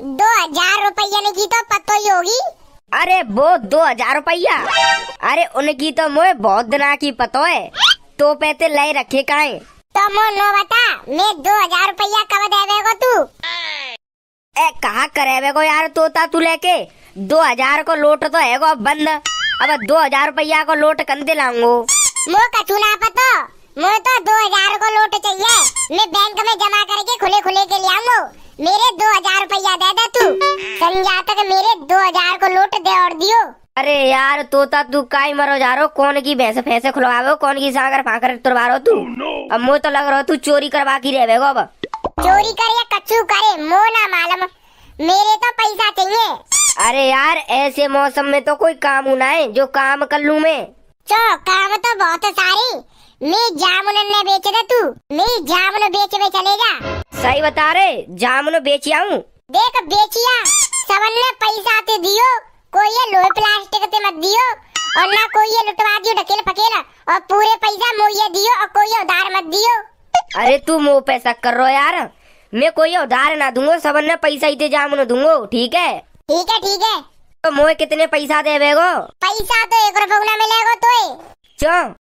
दो हजार रुपया की तो पतो ही होगी अरे वो दो हजार रुपया अरे उनकी तो मुझे बहुत दिना की पतो है तो पैसे लाई रखे काहे तो मो नो बता मैं दो हजार रुपया कब देवेगो तू ए कहा करेवेगो यार तोता तू लेके दो हजार को लोट तो है गो बंद अब दो हजार रुपया को लोट कंधे लाऊंगो मो कछु ना पतो मो तो दो हजार को लोट चाहिए मैं बैंक में जमा करके खुले खुले के ले आऊंगो मेरे दो हजार रुपया दे दे तू समझा तक मेरे दो हजार को लूट दे और दियो अरे यार तोता तू काई मरो जा रो कौन की भैंस फैसे खुलवावे कौन की सागर फाकर तुरवा रो तू oh, अब मुँह तो लग रहा तू चोरी करवा की रहे अब चोरी करे या कछु करे मो ना मालूम मेरे तो पैसा चाहिए अरे यार ऐसे मौसम में तो कोई काम होना है जो काम कर लू मैं चो काम तो बहुत सारी मैं जामुन ने बेच दे तू मैं जामुन बेच में चलेगा सही बता रहे जामुन बेचिया हूँ देख बेचिया सबन ने पैसा ते तो दियो कोई ये लोहे प्लास्टिक ते मत दियो और ना कोई ये लुटवा दियो ढकेल पकेल और पूरे पैसा मोये दियो और कोई उधार मत दियो अरे तू मो पैसा कर रो यार मैं कोई उधार ना दूंगो सबन ने पैसा ही ते जामुन दूंगो ठीक है ठीक है ठीक है तो मोए कितने पैसा देवेगो पैसा तो एक रुपया मिलेगा तो चो